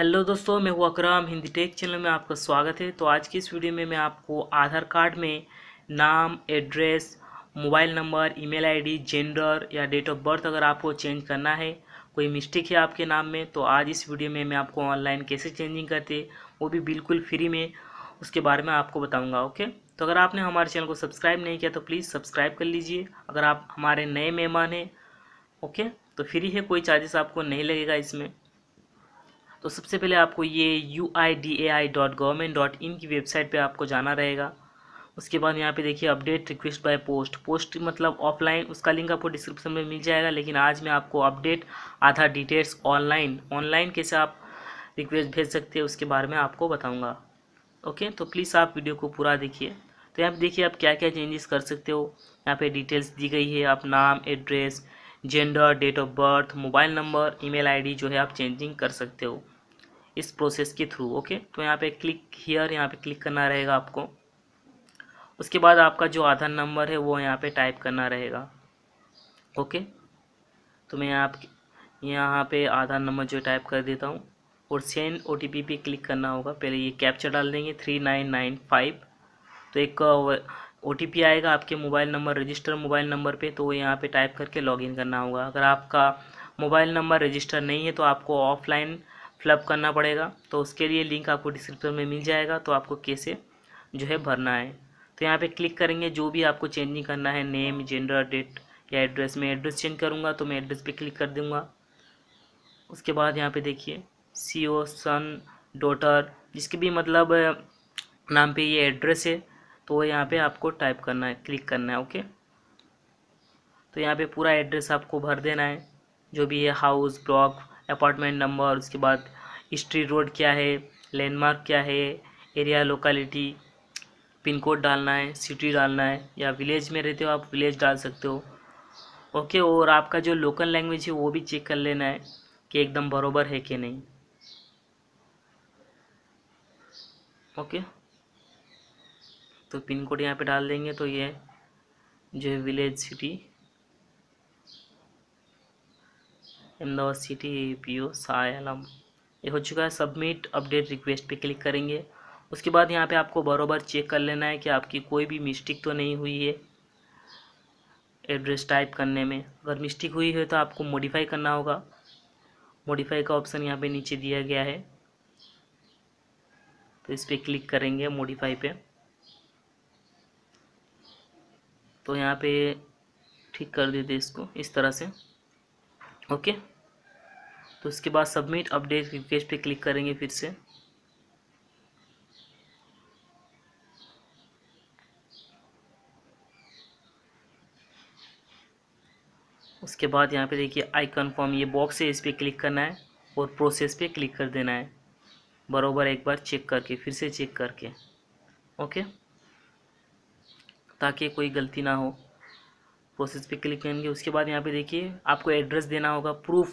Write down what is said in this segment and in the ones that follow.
hello दोस्तों मैं हूँ अकराम हिंदी टेक चैनल में आपका स्वागत है तो आज की इस वीडियो में मैं आपको आधार कार्ड में नाम address mobile number email ID, gender या डेट ऑफ बर्थ अगर आपको चेंज करना है कोई मिस्टेक है आपके नाम में तो आज इस वीडियो में मैं आपको ऑनलाइन कैसे चेंजिंग करते वो भी बिल्कुल फ्री में उसके बारे में आपको बताऊँगा ओके तो अगर आपने हमारे चैनल को सब्सक्राइब नहीं किया तो प्लीज़ सब्सक्राइब कर लीजिए अगर आप हमारे नए मेहमान हैं ओके तो फ्री है कोई चार्जेस आपको नहीं लगेगा इसमें तो सबसे पहले आपको ये U I D A I dot government dot in की वेबसाइट पे आपको जाना रहेगा उसके बाद यहाँ पे देखिए update request by post post मतलब ऑफलाइन उसका लिंक आपको डिस्क्रिप्शन में मिल जाएगा लेकिन आज मैं आपको अपडेट आधा डिटेल्स ऑनलाइन ऑनलाइन कैसे आप रिक्वेस्ट भेज सकते हैं उसके बारे में आपको बताऊँगा ओके तो प्लीज़ आप वीडियो को पूरा देखिए तो यहाँ पर देखिए आप क्या क्या चेंजेस कर सकते हो यहाँ पर डिटेल्स दी गई है आप नाम address gender date of birth mobile number email ID जो है आप चेंजिंग कर सकते हो इस प्रोसेस के थ्रू ओके तो यहाँ पे क्लिक हियर यहाँ पे क्लिक करना रहेगा आपको उसके बाद आपका जो आधार नंबर है वो यहाँ पे टाइप करना रहेगा ओके तो मैं आप यहाँ पे आधार नंबर जो टाइप कर देता हूँ और सेंड ओ टी पी पे क्लिक करना होगा पहले ये कैप्चर डाल देंगे थ्री नाइन नाइन फाइव तो एक ओ आएगा आपके mobile number register mobile number पे तो यहाँ पे टाइप करके लॉगिन करना होगा अगर आपका मोबाइल नंबर रजिस्टर नहीं है तो आपको ऑफलाइन फ्लप करना पड़ेगा तो उसके लिए लिंक आपको डिस्क्रिप्शन में मिल जाएगा तो आपको कैसे जो है भरना है तो यहाँ पे क्लिक करेंगे जो भी आपको चेंजिंग करना है नेम जेंडर डेट या एड्रेस में एड्रेस चेंज करूँगा तो मैं एड्रेस पर क्लिक कर दूँगा उसके बाद यहाँ पर देखिए सी ओ सन डोटर जिसके भी मतलब नाम पर ये एड्रेस है तो यहाँ पे आपको टाइप करना है क्लिक करना है ओके तो यहाँ पे पूरा एड्रेस आपको भर देना है जो भी है हाउस ब्लॉक अपार्टमेंट नंबर उसके बाद स्ट्रीट रोड क्या है लैंडमार्क क्या है एरिया लोकेलिटी पिन कोड डालना है सिटी डालना है या विलेज में रहते हो आप विलेज डाल सकते हो ओके और आपका जो लोकल लैंग्वेज है वो भी चेक कर लेना है कि एकदम बराबर है कि नहीं ओके तो पिन कोड यहाँ पे डाल देंगे तो ये जो है village city Ahmedabad city P O सायालम ये हो चुका है सबमिट अपडेट रिक्वेस्ट पे क्लिक करेंगे उसके बाद यहाँ पे आपको बरोबर चेक कर लेना है कि आपकी कोई भी मिस्टेक तो नहीं हुई है एड्रेस टाइप करने में अगर मिस्टेक हुई है तो आपको मॉडिफाई करना होगा मॉडिफाई का ऑप्शन यहाँ पे नीचे दिया गया है तो इस पर क्लिक करेंगे मॉडिफाई पे तो यहाँ पे ठीक कर देते इसको इस तरह से ओके तो उसके बाद सबमिट अपडेट रिक्वेस्ट पे क्लिक करेंगे फिर से उसके बाद यहाँ पे देखिए आई कन्फर्म ये बॉक्स है इस पर क्लिक करना है और प्रोसेस पे क्लिक कर देना है बराबर एक बार चेक करके फिर से चेक करके ओके ताकि कोई गलती ना हो प्रोसेस पे क्लिक करेंगे उसके बाद यहाँ पे देखिए आपको एड्रेस देना होगा प्रूफ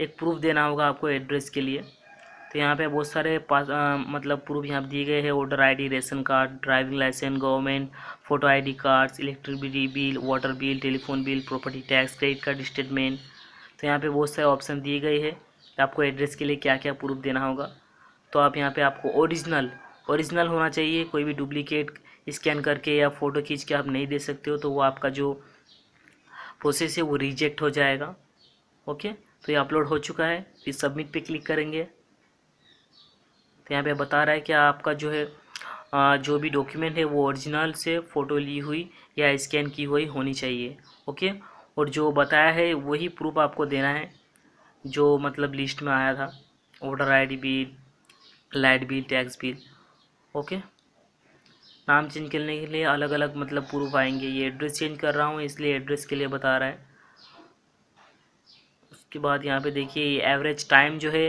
एक प्रूफ देना होगा आपको एड्रेस के लिए तो यहाँ पे बहुत सारे पास आ, मतलब प्रूफ यहाँ दिए गए हैं voter ID ration card driving licence government photo ID cards electricity bill water bill telephone bill property tax credit card statement तो यहाँ पे बहुत सारे ऑप्शन दिए गए हैं आपको एड्रेस के लिए क्या क्या प्रूफ देना होगा तो आप यहाँ पर आपको ओरिजिनल ओरिजिनल होना चाहिए कोई भी डुप्लीकेट स्कैन करके या फ़ोटो खींच के आप नहीं दे सकते हो तो वो आपका जो प्रोसेस है वो रिजेक्ट हो जाएगा ओके तो ये अपलोड हो चुका है फिर सबमिट पे क्लिक करेंगे तो यहाँ पे बता रहा है कि आपका जो है जो भी डॉक्यूमेंट है वो ओरिजिनल से फ़ोटो ली हुई या स्कैन की हुई होनी चाहिए ओके और जो बताया है वही प्रूफ आपको देना है जो मतलब लिस्ट में आया था order D bill light bill tax bill okay नाम चेंज करने के लिए अलग अलग मतलब प्रूफ आएंगे ये एड्रेस चेंज कर रहा हूँ इसलिए एड्रेस के लिए बता रहा है उसके बाद यहाँ पे देखिए एवरेज टाइम जो है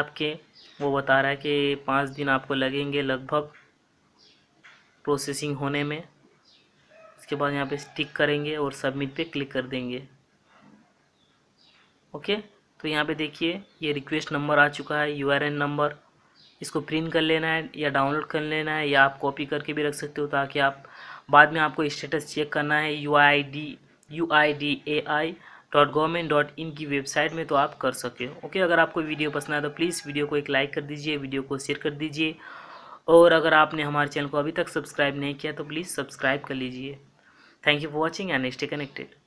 आपके वो बता रहा है कि पाँच दिन आपको लगेंगे लगभग प्रोसेसिंग होने में उसके बाद यहाँ पे स्टिक करेंगे और सबमिट पे क्लिक कर देंगे ओके तो यहाँ पे देखिए ये रिक्वेस्ट नंबर आ चुका है यू नंबर इसको प्रिंट कर लेना है या डाउनलोड कर लेना है या आप कॉपी करके भी रख सकते हो ताकि आप बाद में आपको स्टेटस चेक करना है U I D U I D A I dot government dot in की वेबसाइट में तो आप कर सके हो ओके अगर आपको वीडियो पसंद आए तो प्लीज़ वीडियो को एक लाइक कर दीजिए वीडियो को शेयर कर दीजिए और अगर आपने हमारे चैनल को अभी तक सब्सक्राइब नहीं किया तो प्लीज़ सब्सक्राइब कर लीजिए thank you for watching and stay connected